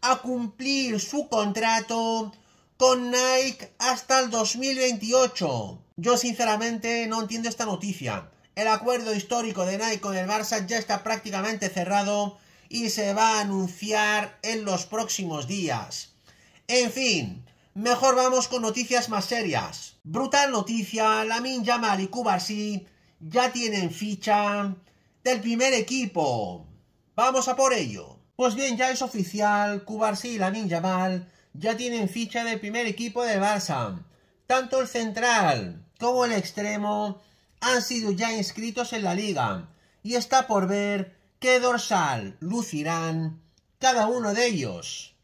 a cumplir su contrato con Nike hasta el 2028. Yo sinceramente no entiendo esta noticia. El acuerdo histórico de Nike con el Barça ya está prácticamente cerrado y se va a anunciar en los próximos días. En fin, mejor vamos con noticias más serias. Brutal noticia, Lamin Yamal y Kubarsi ya tienen ficha del primer equipo. Vamos a por ello. Pues bien, ya es oficial, Cubarsí y Ninja Mal ya tienen ficha del primer equipo de Barça. Tanto el central como el extremo han sido ya inscritos en la liga y está por ver qué dorsal lucirán cada uno de ellos.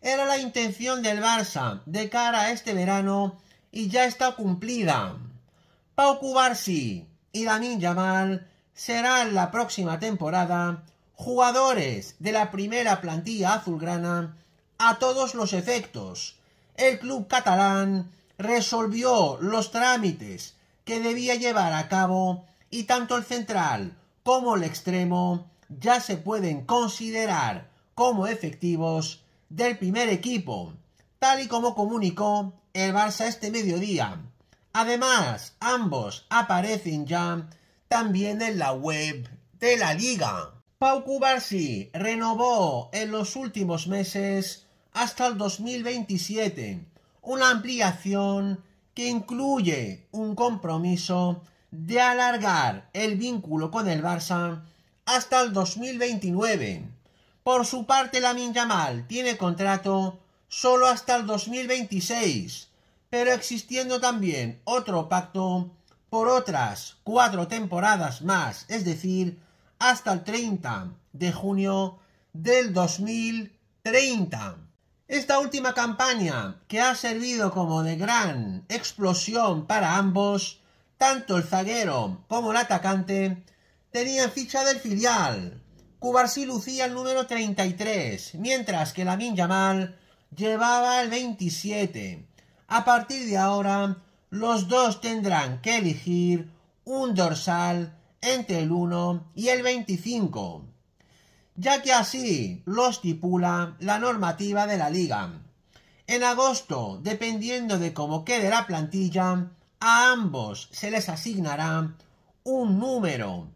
Era la intención del Barça de cara a este verano y ya está cumplida. Pau Cubarsi y Lamin Yamal serán la próxima temporada jugadores de la primera plantilla azulgrana a todos los efectos. El club catalán resolvió los trámites que debía llevar a cabo y tanto el central como el extremo ya se pueden considerar como efectivos del primer equipo, tal y como comunicó el Barça este mediodía. Además, ambos aparecen ya también en la web de la liga. Pau Cubarsi renovó en los últimos meses hasta el 2027 una ampliación que incluye un compromiso de alargar el vínculo con el Barça hasta el 2029. Por su parte, la Minyamal tiene contrato solo hasta el 2026, pero existiendo también otro pacto por otras cuatro temporadas más, es decir, hasta el 30 de junio del 2030. Esta última campaña, que ha servido como de gran explosión para ambos, tanto el zaguero como el atacante, tenían ficha del filial. Cubarsí lucía el número 33, mientras que Lamin mal llevaba el 27. A partir de ahora, los dos tendrán que elegir un dorsal entre el 1 y el 25, ya que así lo estipula la normativa de la liga. En agosto, dependiendo de cómo quede la plantilla, a ambos se les asignará un número.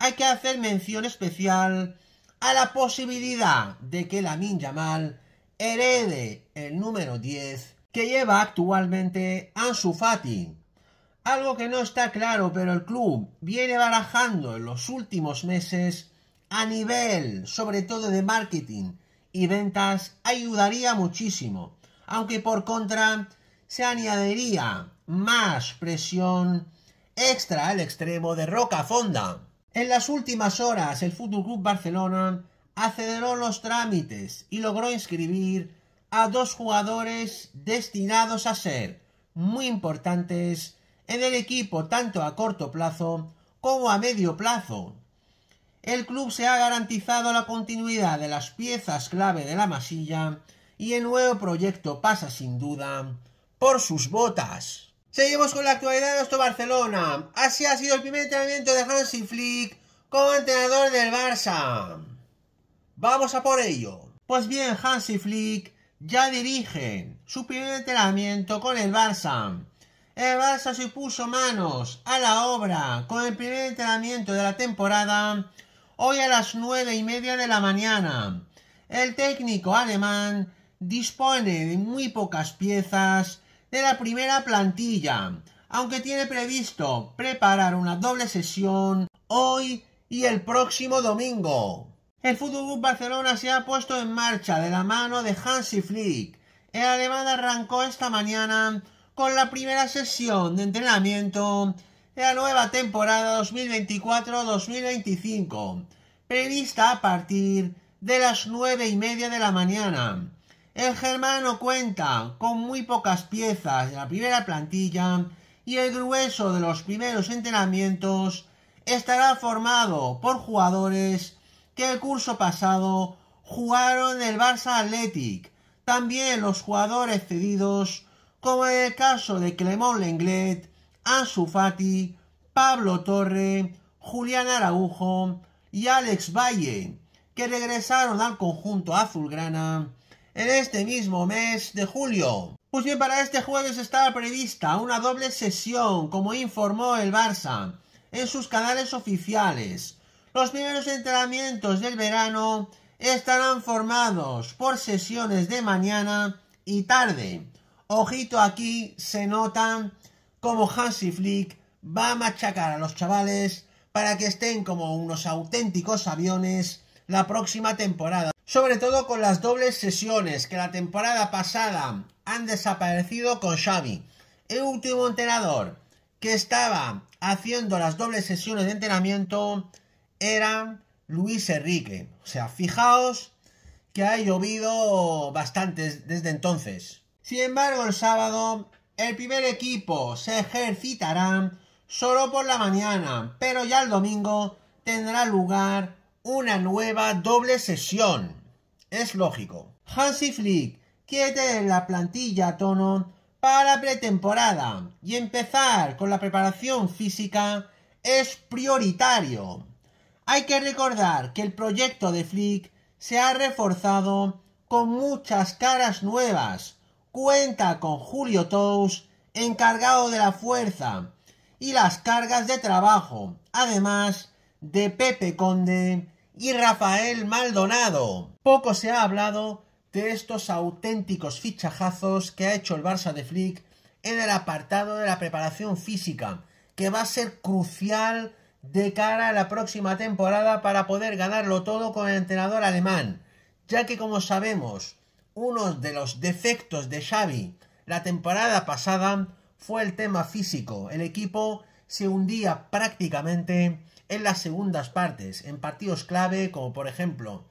Hay que hacer mención especial a la posibilidad de que la mal herede el número 10 que lleva actualmente Ansu Fati, algo que no está claro, pero el club viene barajando en los últimos meses a nivel, sobre todo de marketing y ventas, ayudaría muchísimo. Aunque por contra se añadiría más presión extra al extremo de Roca Fonda. En las últimas horas, el FC Club Barcelona aceleró los trámites y logró inscribir a dos jugadores destinados a ser muy importantes en el equipo tanto a corto plazo como a medio plazo. El club se ha garantizado la continuidad de las piezas clave de la masilla y el nuevo proyecto pasa sin duda por sus botas. Seguimos con la actualidad de nuestro Barcelona. Así ha sido el primer entrenamiento de Hansi Flick como entrenador del Barça. Vamos a por ello. Pues bien, Hansi Flick ya dirige su primer entrenamiento con el Barça el Barça se puso manos a la obra con el primer entrenamiento de la temporada hoy a las nueve y media de la mañana. El técnico alemán dispone de muy pocas piezas de la primera plantilla, aunque tiene previsto preparar una doble sesión hoy y el próximo domingo. El Fútbol Barcelona se ha puesto en marcha de la mano de Hansi Flick. El alemán arrancó esta mañana con la primera sesión de entrenamiento de la nueva temporada 2024-2025, prevista a partir de las nueve y media de la mañana. El germano cuenta con muy pocas piezas de la primera plantilla y el grueso de los primeros entrenamientos estará formado por jugadores que el curso pasado jugaron en el Barça Athletic, también los jugadores cedidos como en el caso de Clemón Lenglet, Ansu Fati, Pablo Torre, Julián Araujo y Alex Valle, que regresaron al conjunto azulgrana en este mismo mes de julio. Pues bien, para este jueves estaba prevista una doble sesión, como informó el Barça en sus canales oficiales. Los primeros entrenamientos del verano estarán formados por sesiones de mañana y tarde, Ojito aquí, se nota como Hansi Flick va a machacar a los chavales para que estén como unos auténticos aviones la próxima temporada. Sobre todo con las dobles sesiones que la temporada pasada han desaparecido con Xavi. El último entrenador que estaba haciendo las dobles sesiones de entrenamiento era Luis Enrique. O sea, fijaos que ha llovido bastante desde entonces. Sin embargo, el sábado el primer equipo se ejercitará solo por la mañana, pero ya el domingo tendrá lugar una nueva doble sesión. Es lógico. Hansi Flick quiere tener la plantilla a tono para pretemporada y empezar con la preparación física es prioritario. Hay que recordar que el proyecto de Flick se ha reforzado con muchas caras nuevas cuenta con Julio Tous, encargado de la fuerza y las cargas de trabajo, además de Pepe Conde y Rafael Maldonado. Poco se ha hablado de estos auténticos fichajazos que ha hecho el Barça de Flick en el apartado de la preparación física, que va a ser crucial de cara a la próxima temporada para poder ganarlo todo con el entrenador alemán, ya que como sabemos, uno de los defectos de Xavi la temporada pasada fue el tema físico. El equipo se hundía prácticamente en las segundas partes, en partidos clave como por ejemplo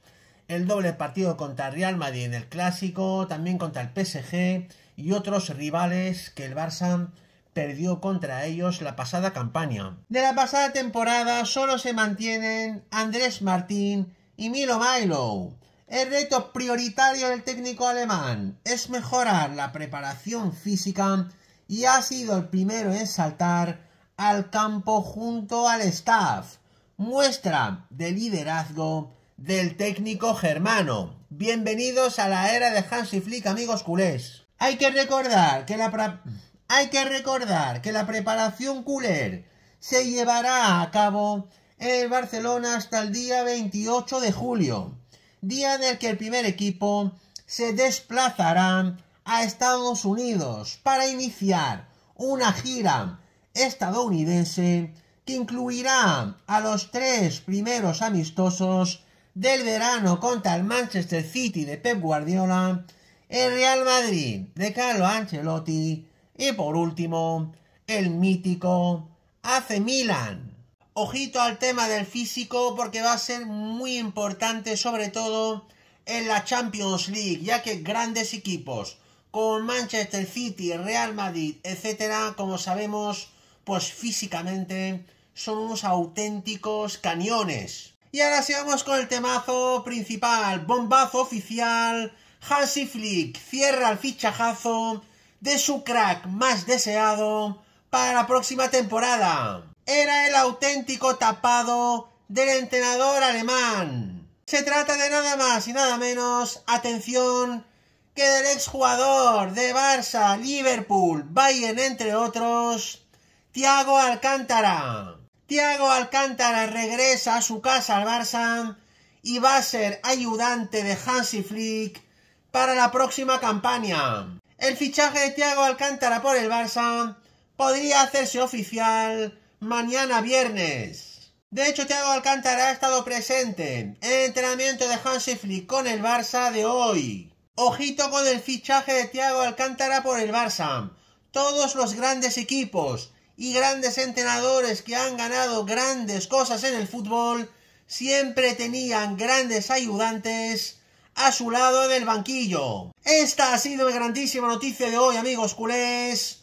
el doble partido contra Real Madrid en el Clásico, también contra el PSG y otros rivales que el Barça perdió contra ellos la pasada campaña. De la pasada temporada solo se mantienen Andrés Martín y Milo Milo. El reto prioritario del técnico alemán es mejorar la preparación física y ha sido el primero en saltar al campo junto al staff. Muestra de liderazgo del técnico germano. Bienvenidos a la era de Hansi Flick, amigos culés. Hay que recordar que la hay que recordar que la preparación culer se llevará a cabo en Barcelona hasta el día 28 de julio día en el que el primer equipo se desplazará a Estados Unidos para iniciar una gira estadounidense que incluirá a los tres primeros amistosos del verano contra el Manchester City de Pep Guardiola, el Real Madrid de Carlo Ancelotti y por último el mítico AC Milan Ojito al tema del físico porque va a ser muy importante sobre todo en la Champions League, ya que grandes equipos como Manchester City, Real Madrid, etcétera, como sabemos, pues físicamente son unos auténticos cañones. Y ahora sí vamos con el temazo principal, bombazo oficial, Hansi Flick cierra el fichajazo de su crack más deseado para la próxima temporada era el auténtico tapado del entrenador alemán. Se trata de nada más y nada menos, atención, que del exjugador de Barça, Liverpool, Bayern, entre otros, Thiago Alcántara. Thiago Alcántara regresa a su casa al Barça y va a ser ayudante de Hansi Flick para la próxima campaña. El fichaje de Thiago Alcántara por el Barça podría hacerse oficial mañana viernes. De hecho, Thiago Alcántara ha estado presente en entrenamiento de Hansi Flick con el Barça de hoy. Ojito con el fichaje de Thiago Alcántara por el Barça. Todos los grandes equipos y grandes entrenadores que han ganado grandes cosas en el fútbol siempre tenían grandes ayudantes a su lado del banquillo. Esta ha sido la grandísima noticia de hoy, amigos culés.